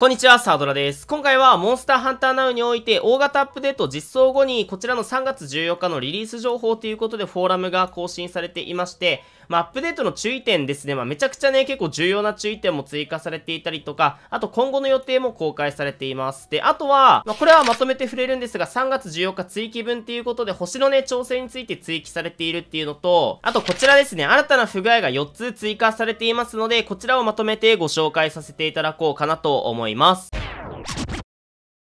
こんにちは、サードラです。今回はモンスターハンターナウにおいて大型アップデート実装後にこちらの3月14日のリリース情報ということでフォーラムが更新されていまして、まあ、アップデートの注意点ですね、まあ、めちゃくちゃね、結構重要な注意点も追加されていたりとか、あと今後の予定も公開されています。で、あとは、まあ、これはまとめて触れるんですが、3月14日追記分っていうことで、星のね、調整について追記されているっていうのと、あとこちらですね、新たな不具合が4つ追加されていますので、こちらをまとめてご紹介させていただこうかなと思います。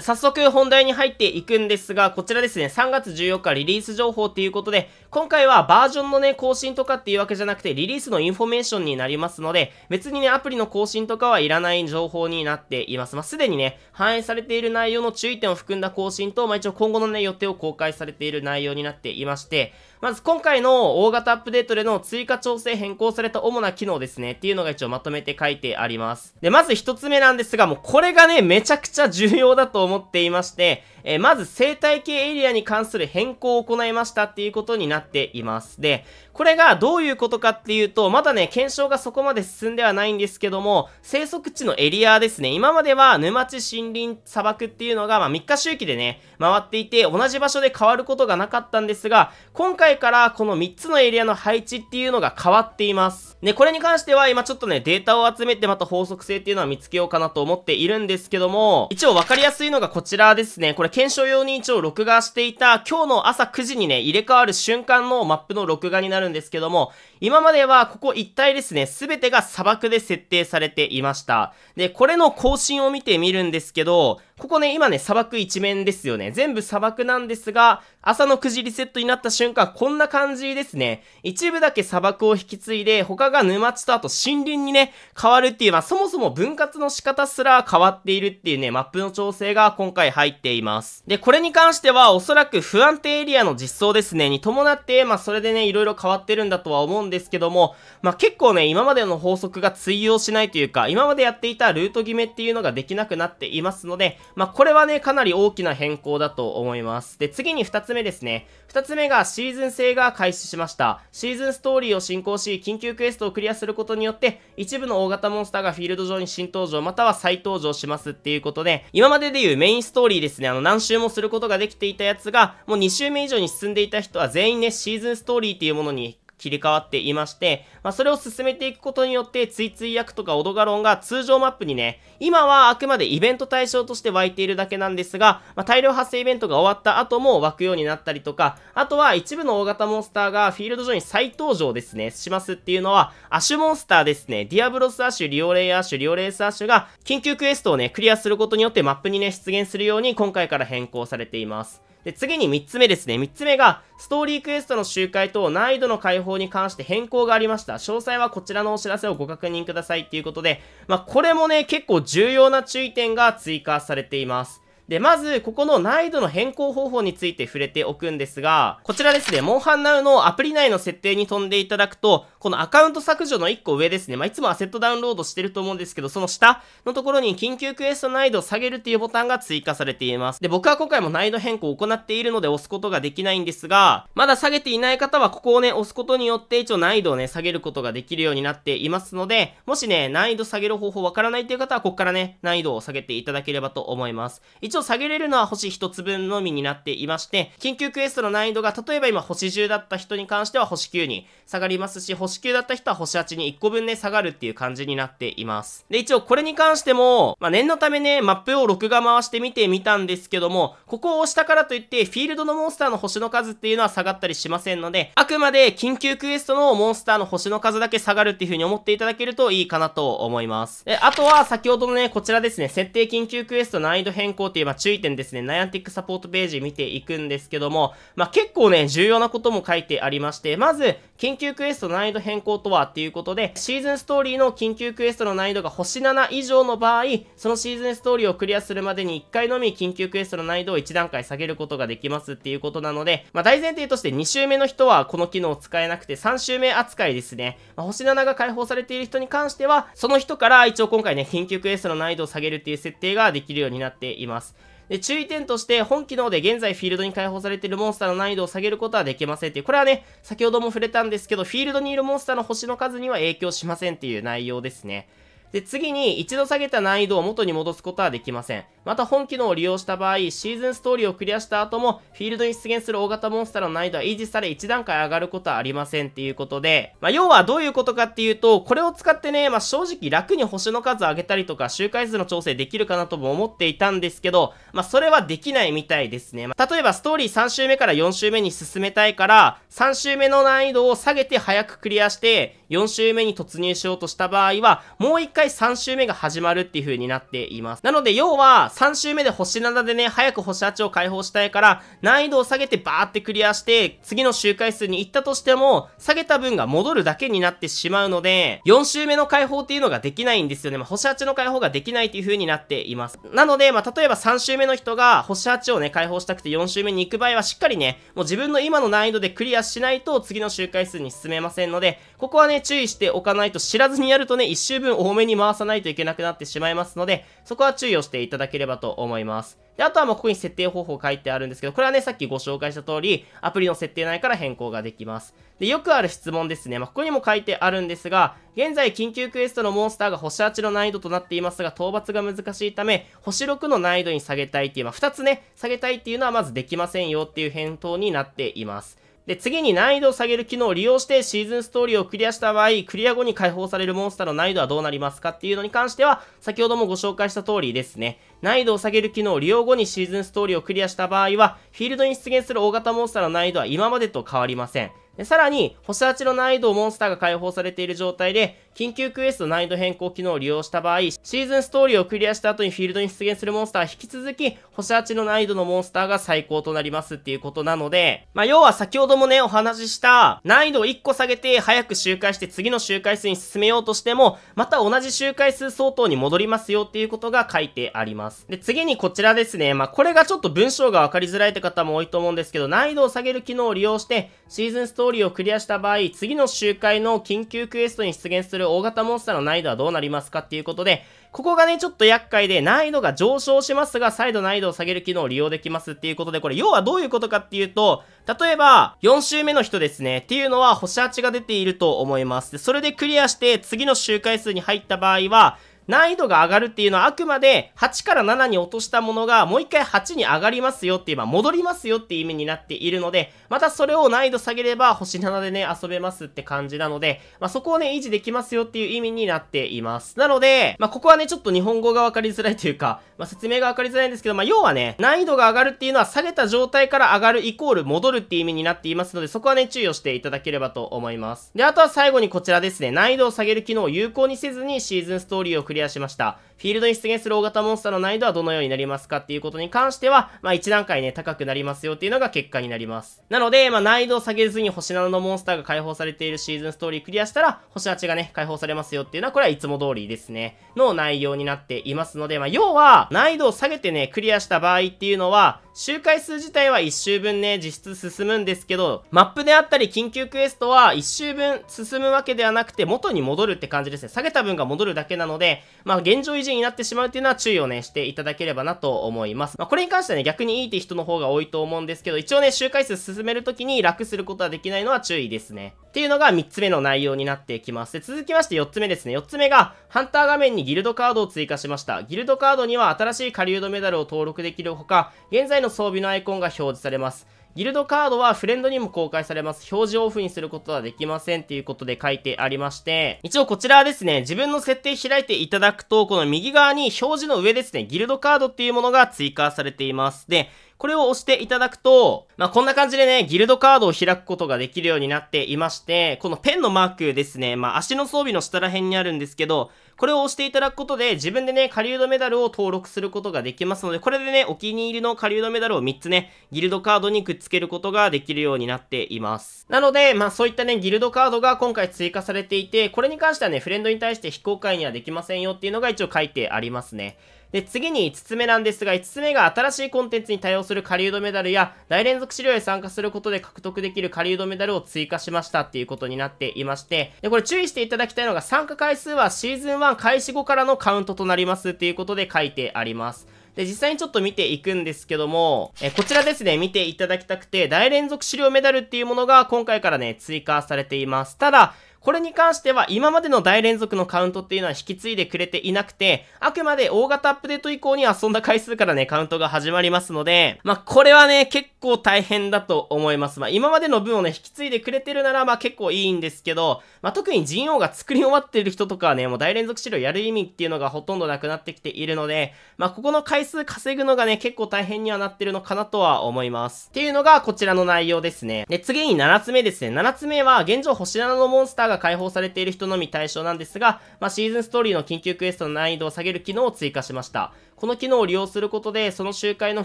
早速本題に入っていくんですが、こちらですね、3月14日リリース情報っていうことで、今回はバージョンのね、更新とかっていうわけじゃなくて、リリースのインフォメーションになりますので、別にね、アプリの更新とかはいらない情報になっています。まあ、すでにね、反映されている内容の注意点を含んだ更新と、まあ、一応今後のね、予定を公開されている内容になっていまして、まず今回の大型アップデートでの追加調整変更された主な機能ですねっていうのが一応まとめて書いてあります。で、まず一つ目なんですが、もうこれがね、めちゃくちゃ重要だと思っていまして、えー、まず生態系エリアに関する変更を行いましたっていうことになっています。で、これがどういうことかっていうと、まだね、検証がそこまで進んではないんですけども、生息地のエリアですね、今までは沼地森林砂漠っていうのが、まあ、3日周期でね、回っていて、同じ場所で変わることがなかったんですが、今回からこの3つのエリアの配置っていうのが変わっています。ね、これに関しては今ちょっとね、データを集めてまた法則性っていうのは見つけようかなと思っているんですけども、一応分かりやすいのがこちらですね、これ検証用に一応録画していた、今日の朝9時にね、入れ替わる瞬間のマップの録画になるんですけども、今まではここ一帯ですね、すべてが砂漠で設定されていました。で、これの更新を見てみるんですけど、ここね、今ね、砂漠一面ですよね。全部砂漠なんですが、朝の9時リセットになった瞬間、こんな感じですね。一部だけ砂漠を引き継いで、他が沼地とあと森林にね、変わるっていう、まあそもそも分割の仕方すら変わっているっていうね、マップの調整が今回入っています。で、これに関しては、おそらく不安定エリアの実装ですね、に伴って、まあそれでね、いろいろ変わってるんだとは思うんですけども、まあ結構ね、今までの法則が通用しないというか、今までやっていたルート決めっていうのができなくなっていますので、まあ、これはね、かなり大きな変更だと思います。で、次に2つ目ですね。2つ目がシーズン制が開始しました。シーズンストーリーを進行し、緊急クエストをクリアすることによって、一部の大型モンスターがフィールド上に新登場、または再登場しますっていうことで、今まででいうメインストーリーですね、あの、何周もすることができていたやつが、もう2周目以上に進んでいた人は全員ね、シーズンストーリーっていうものに切り替わっていまして、まあ、それを進めていくことによって、ついつい役とかオドガロンが通常マップにね、今はあくまでイベント対象として湧いているだけなんですが、まあ、大量発生イベントが終わった後も湧くようになったりとか、あとは一部の大型モンスターがフィールド上に再登場ですね、しますっていうのは、アシュモンスターですね、ディアブロスアシュ、リオレイアッシュ、リオレイスアッシュが、緊急クエストをね、クリアすることによってマップにね、出現するように今回から変更されています。で、次に3つ目ですね。3つ目が、ストーリークエストの周回と難易度の解放に関して変更がありました。詳細はこちらのお知らせをご確認くださいということで、まあ、これもね、結構重要な注意点が追加されています。で、まず、ここの難易度の変更方法について触れておくんですが、こちらですね、モンハンナウのアプリ内の設定に飛んでいただくと、このアカウント削除の1個上ですね、まあ、いつもアセットダウンロードしてると思うんですけど、その下のところに緊急クエスト難易度を下げるっていうボタンが追加されています。で、僕は今回も難易度変更を行っているので押すことができないんですが、まだ下げていない方はここをね、押すことによって一応難易度をね、下げることができるようになっていますので、もしね、難易度下げる方法わからないという方は、ここからね、難易度を下げていただければと思います。一応を下げれるのは星1つ分のみになっていまして、緊急クエストの難易度が例えば今星10だった人に関しては星9に下がりますし、星9だった人は星8に1個分ね、下がるっていう感じになっています。で、一応これに関しても、まあ、念のためね、マップを録画回して見てみたんですけども、ここを押したからといって、フィールドのモンスターの星の数っていうのは下がったりしませんので、あくまで緊急クエストのモンスターの星の数だけ下がるっていう風に思っていただけるといいかなと思います。で、あとは先ほどのね、こちらですね、設定緊急クエスト難易度変更っていうまあ、注意点ですね、ナイアンティックサポートページ見ていくんですけども、まあ、結構ね、重要なことも書いてありまして、まず、緊急クエスト難易度変更とはっていうことで、シーズンストーリーの緊急クエストの難易度が星7以上の場合、そのシーズンストーリーをクリアするまでに1回のみ緊急クエストの難易度を1段階下げることができますっていうことなので、まあ、大前提として2周目の人はこの機能を使えなくて3周目扱いですね。まあ、星7が解放されている人に関しては、その人から一応今回ね、緊急クエストの難易度を下げるっていう設定ができるようになっています。で、注意点として、本機能で現在フィールドに解放されているモンスターの難易度を下げることはできませんっていう、これはね、先ほども触れたんですけど、フィールドにいるモンスターの星の数には影響しませんっていう内容ですね。で、次に一度下げた難易度を元に戻すことはできません。また本機能を利用した場合、シーズンストーリーをクリアした後も、フィールドに出現する大型モンスターの難易度は維持され1段階上がることはありませんっていうことで、まあ、要はどういうことかっていうと、これを使ってね、まあ、正直楽に星の数を上げたりとか、周回数の調整できるかなとも思っていたんですけど、まあ、それはできないみたいですね。まあ、例えばストーリー3周目から4周目に進めたいから、3周目の難易度を下げて早くクリアして、4周目に突入しようとした場合は、もう回回3周目が始まるっていう風になっています。なので、要は、3周目で星7でね、早く星8を解放したいから、難易度を下げてバーってクリアして、次の周回数に行ったとしても、下げた分が戻るだけになってしまうので、4周目の解放っていうのができないんですよね。まあ、星8の解放ができないっていう風になっています。なので、まあ、例えば3周目の人が星8をね、解放したくて4周目に行く場合は、しっかりね、もう自分の今の難易度でクリアしないと、次の周回数に進めませんので、ここはね、注意しておかないと知らずにやるとね、1周分多めにに回さないといけなくなってしまいますので、そこは注意をしていただければと思います。で、あとはもうここに設定方法書いてあるんですけど、これはね、さっきご紹介した通り、アプリの設定内から変更ができます。で、よくある質問ですね。まあ、ここにも書いてあるんですが、現在緊急クエストのモンスターが星8の難易度となっていますが、討伐が難しいため、星6の難易度に下げたいっていう、まあ、2つね、下げたいっていうのはまずできませんよっていう返答になっています。で、次に難易度を下げる機能を利用してシーズンストーリーをクリアした場合、クリア後に解放されるモンスターの難易度はどうなりますかっていうのに関しては、先ほどもご紹介した通りですね。難易度を下げる機能を利用後にシーズンストーリーをクリアした場合は、フィールドに出現する大型モンスターの難易度は今までと変わりません。さらに、星8の難易度をモンスターが解放されている状態で、緊急クエスト難易度変更機能を利用した場合、シーズンストーリーをクリアした後にフィールドに出現するモンスターは引き続き、星8の難易度のモンスターが最高となりますっていうことなので、まあ、要は先ほどもね、お話しした、難易度を1個下げて、早く周回して次の周回数に進めようとしても、また同じ周回数相当に戻りますよっていうことが書いてあります。で、次にこちらですね。まあ、これがちょっと文章が分かりづらいって方も多いと思うんですけど、難易度を下げる機能を利用して、シーズンストーリーをクリアした場合、次の周回の緊急クエストに出現するる大型モンスターの難易度はどうなりますかっていうことで、ここがね、ちょっと厄介で難易度が上昇しますが、再度難易度を下げる機能を利用できますっていうことで、これ要はどういうことかっていうと、例えば、4周目の人ですね、っていうのは星8が出ていると思います。で、それでクリアして次の周回数に入った場合は、難易度が上がるっていうのはあくまで8から7に落としたものがもう一回8に上がりますよっていう、まあ、戻りますよっていう意味になっているので、またそれを難易度下げれば星7でね、遊べますって感じなので、まあ、そこをね、維持できますよっていう意味になっています。なので、まあ、ここはね、ちょっと日本語がわかりづらいというか、まあ、説明がわかりづらいんですけど、まあ、要はね、難易度が上がるっていうのは下げた状態から上がるイコール戻るっていう意味になっていますので、そこはね、注意をしていただければと思います。で、あとは最後にこちらですね、難易度を下げる機能を有効にせずにシーズンストーリーをクリアしました。フィールドに出現する大型モンスターの難易度はどのようになりますかっていうことに関しては、まあ1段階ね、高くなりますよっていうのが結果になります。なので、まあ難易度を下げずに星7のモンスターが解放されているシーズンストーリークリアしたら、星8がね、解放されますよっていうのは、これはいつも通りですね、の内容になっていますので、まあ要は、難易度を下げてね、クリアした場合っていうのは、周回数自体は1周分ね、実質進むんですけど、マップであったり緊急クエストは1周分進むわけではなくて、元に戻るって感じですね。下げた分が戻るだけなので、まあ、現状維持になってしまうっていうのは注意をね、していただければなと思います。まあ、これに関してはね、逆にいいって人の方が多いと思うんですけど、一応ね、周回数進めるときに楽することはできないのは注意ですね。っていうのが3つ目の内容になってきます。で、続きまして4つ目ですね。4つ目が、ハンター画面にギルドカードを追加しました。ギルドカードには新しい狩人メダルを登録できるほか、現在の装備のアイコンが表示されます。ギルドカードはフレンドにも公開されます。表示オフにすることはできませんっていうことで書いてありまして、一応こちらはですね、自分の設定開いていただくと、この右側に表示の上ですね、ギルドカードっていうものが追加されています。で、これを押していただくと、まあ、こんな感じでね、ギルドカードを開くことができるようになっていまして、このペンのマークですね、まあ、足の装備の下ら辺にあるんですけど、これを押していただくことで、自分でね、狩人メダルを登録することができますので、これでね、お気に入りの狩人メダルを3つね、ギルドカードにくっつけることができるようになっています。なので、まあそういったね、ギルドカードが今回追加されていて、これに関してはね、フレンドに対して非公開にはできませんよっていうのが一応書いてありますね。で、次に5つ目なんですが、5つ目が新しいコンテンツに対応する狩人メダルや、大連続資料へ参加することで獲得できる狩人メダルを追加しましたっていうことになっていまして、で、これ注意していただきたいのが、参加回数はシーズン1開始後からのカウントとなりますっていうことで書いてあります。で、実際にちょっと見ていくんですけども、えこちらですね、見ていただきたくて、大連続資料メダルっていうものが今回からね、追加されています。ただ、これに関しては今までの大連続のカウントっていうのは引き継いでくれていなくて、あくまで大型アップデート以降に遊んだ回数からね、カウントが始まりますので、まあ、これはね、結構大変だと思います。まあ、今までの分をね、引き継いでくれてるなら、まあ、結構いいんですけど、まあ、特に人王が作り終わってる人とかはね、もう大連続資料やる意味っていうのがほとんどなくなってきているので、まあ、ここの回数稼ぐのがね、結構大変にはなってるのかなとは思います。っていうのがこちらの内容ですね。で、次に7つ目ですね。7つ目は、現状星7のモンスターが解放されている人のみ対象なんですが、まあ、シーズンストーリーの緊急クエストの難易度を下げる機能を追加しました。この機能を利用することで、その周回の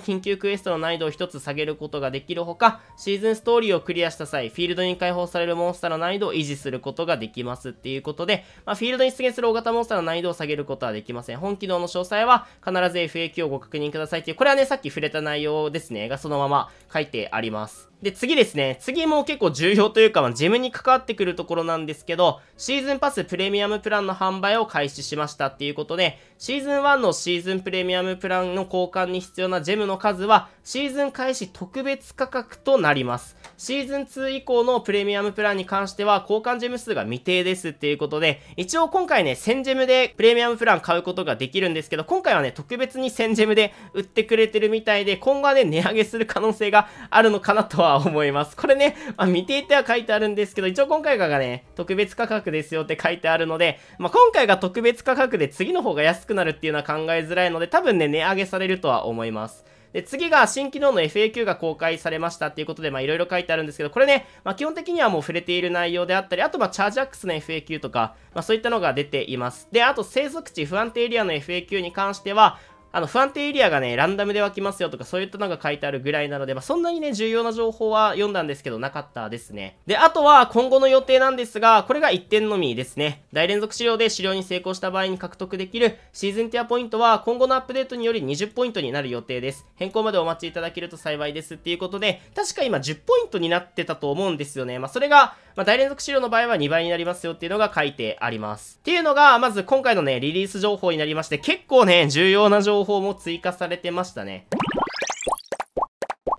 緊急クエストの難易度を1つ下げることができるほか、シーズンストーリーをクリアした際、フィールドに解放されるモンスターの難易度を維持することができますっていうことで、まあ、フィールドに出現する大型モンスターの難易度を下げることはできません。本機能の詳細は必ず FAQ をご確認くださいっていう、これはね、さっき触れた内容ですね、がそのまま書いてあります。で、次ですね。次も結構重要というか、まあ、ムに関わってくるところなんですけど、シーズンパスプレミアムプランの販売を開始しましたっていうことで、シーズン1のシーズンプレミアムプランの交換に必要なジェムの数はシーズン開始特別価格となります。シーズン2以降のプレミアムプランに関しては交換ジェム数が未定ですっていうことで、一応今回ね、1000ジェムでプレミアムプラン買うことができるんですけど、今回はね、特別に1000ジェムで売ってくれてるみたいで、今後はね、値上げする可能性があるのかなとは思います。これね、まあ、未定っては書いてあるんですけど、一応今回がね、特別価格ですよって書いてあるので、まあ、今回が特別価格で次の方が安くなるっていうのは考えづらいので、多分ね、値上げされるとは思います。で、次が新機能の FAQ が公開されましたっていうことで、まあいろいろ書いてあるんですけど、これね、まあ基本的にはもう触れている内容であったり、あとまあチャージアックスの FAQ とか、まあそういったのが出ています。で、あと生息地不安定エリアの FAQ に関しては、あの、不安定エリアがね、ランダムで湧きますよとか、そういったのが書いてあるぐらいなので、まあ、そんなにね、重要な情報は読んだんですけど、なかったですね。で、あとは、今後の予定なんですが、これが1点のみですね。大連続資料で資料に成功した場合に獲得できるシーズンティアポイントは、今後のアップデートにより20ポイントになる予定です。変更までお待ちいただけると幸いですっていうことで、確か今10ポイントになってたと思うんですよね。まあ、それが、まあ、大連続資料の場合は2倍になりますよっていうのが書いてあります。っていうのが、まず今回のね、リリース情報になりまして、結構ね、重要な情報報も追加されてましたね。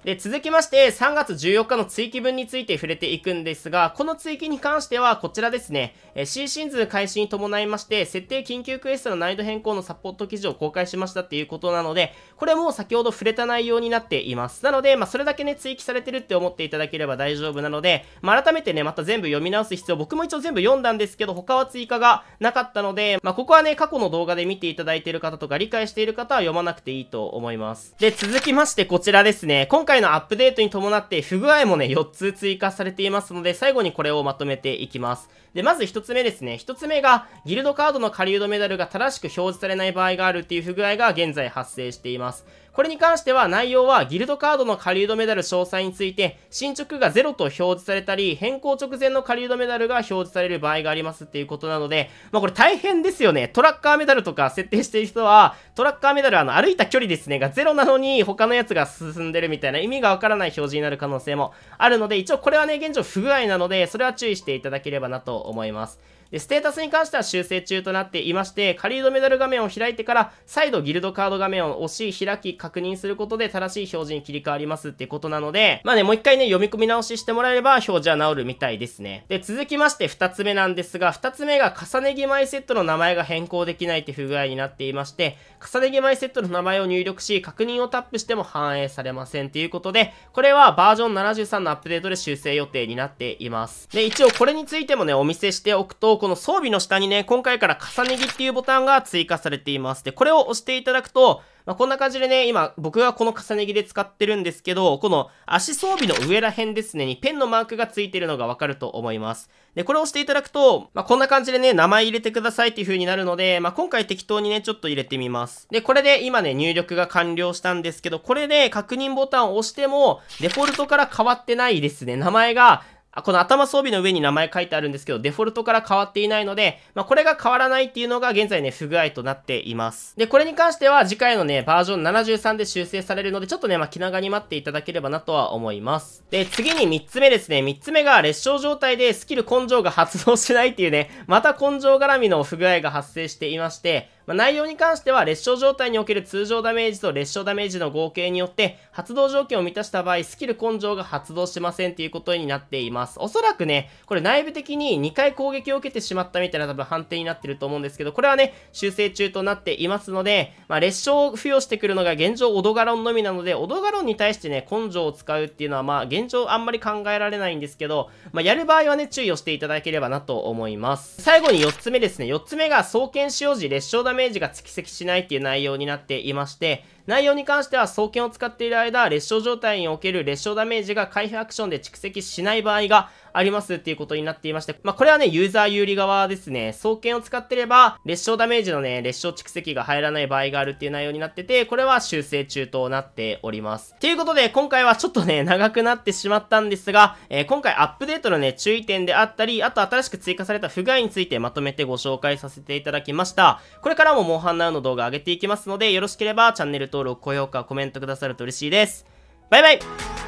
で、続きまして、3月14日の追記分について触れていくんですが、この追記に関してはこちらですね、え C シーズン開始に伴いまして、設定緊急クエストの難易度変更のサポート記事を公開しましたっていうことなので、これも先ほど触れた内容になっています。なので、まあ、それだけね、追記されてるって思っていただければ大丈夫なので、まあ、改めてね、また全部読み直す必要、僕も一応全部読んだんですけど、他は追加がなかったので、まあ、ここはね、過去の動画で見ていただいている方とか、理解している方は読まなくていいと思います。で、続きましてこちらですね、今回回のアップデートに伴って不具合もね、4つ追加されていますので、最後にこれをまとめていきます。で、まず1つ目ですね。1つ目が、ギルドカードの狩人メダルが正しく表示されない場合があるっていう不具合が現在発生しています。これに関しては内容はギルドカードの狩人メダル詳細について、進捗が0と表示されたり、変更直前の狩人メダルが表示される場合がありますっていうことなので、まあこれ大変ですよね。トラッカーメダルとか設定してる人は、トラッカーメダルあの歩いた距離ですねが0なのに他のやつが進んでるみたいな意味がわからない表示になる可能性もあるので、一応これはね、現状不具合なので、それは注意していただければなと思います。で、ステータスに関しては修正中となっていまして、カリードメダル画面を開いてから、再度ギルドカード画面を押し、開き、確認することで正しい表示に切り替わりますってことなので、まあね、もう一回ね、読み込み直ししてもらえれば表示は直るみたいですね。で、続きまして二つ目なんですが、二つ目が重ね着マイセットの名前が変更できないって不具合になっていまして、重ね着マイセットの名前を入力し、確認をタップしても反映されませんということで、これはバージョン73のアップデートで修正予定になっています。で、一応これについてもね、お見せしておくと、この装備の下にね、今回から重ね着っていうボタンが追加されています。で、これを押していただくと、まあ、こんな感じでね、今、僕がこの重ね着で使ってるんですけど、この足装備の上ら辺ですね、にペンのマークがついてるのがわかると思います。で、これを押していただくと、まあ、こんな感じでね、名前入れてくださいっていう風になるので、まあ、今回適当にね、ちょっと入れてみます。で、これで今ね、入力が完了したんですけど、これで確認ボタンを押しても、デフォルトから変わってないですね。名前が、この頭装備の上に名前書いてあるんですけど、デフォルトから変わっていないので、まあ、これが変わらないっていうのが現在ね、不具合となっています。で、これに関しては次回のね、バージョン73で修正されるので、ちょっとね、まあ、気長に待っていただければなとは思います。で、次に3つ目ですね。3つ目が、列傷状態でスキル根性が発動しないっていうね、また根性絡みの不具合が発生していまして、まあ、内容に関しては、列車状態における通常ダメージと列車ダメージの合計によって、発動条件を満たした場合、スキル根性が発動しませんということになっています。おそらくね、これ内部的に2回攻撃を受けてしまったみたいな多分判定になってると思うんですけど、これはね、修正中となっていますので、まあ、列車を付与してくるのが現状オドガロンのみなので、オドガロンに対してね、根性を使うっていうのは、まあ、現状あんまり考えられないんですけど、まあ、やる場合はね、注意をしていただければなと思います。最後に4つ目ですね。4つ目が、双剣使用時、列ダメメージが蓄積しないっていう内容になっていまして、内容に関しては双剣を使っている間、列傷状態における列傷ダメージが回避アクションで蓄積しない場合がありますっていうことになっていまして、まあ、これはね、ユーザー有利側ですね。双剣を使ってれば、列傷ダメージのね、列傷蓄積が入らない場合があるっていう内容になってて、これは修正中となっております。ということで、今回はちょっとね、長くなってしまったんですが、えー、今回アップデートのね、注意点であったり、あと新しく追加された不具合についてまとめてご紹介させていただきました。これからもモンハンナウの動画上げていきますので、よろしければチャンネル登録、高評価、コメントくださると嬉しいです。バイバイ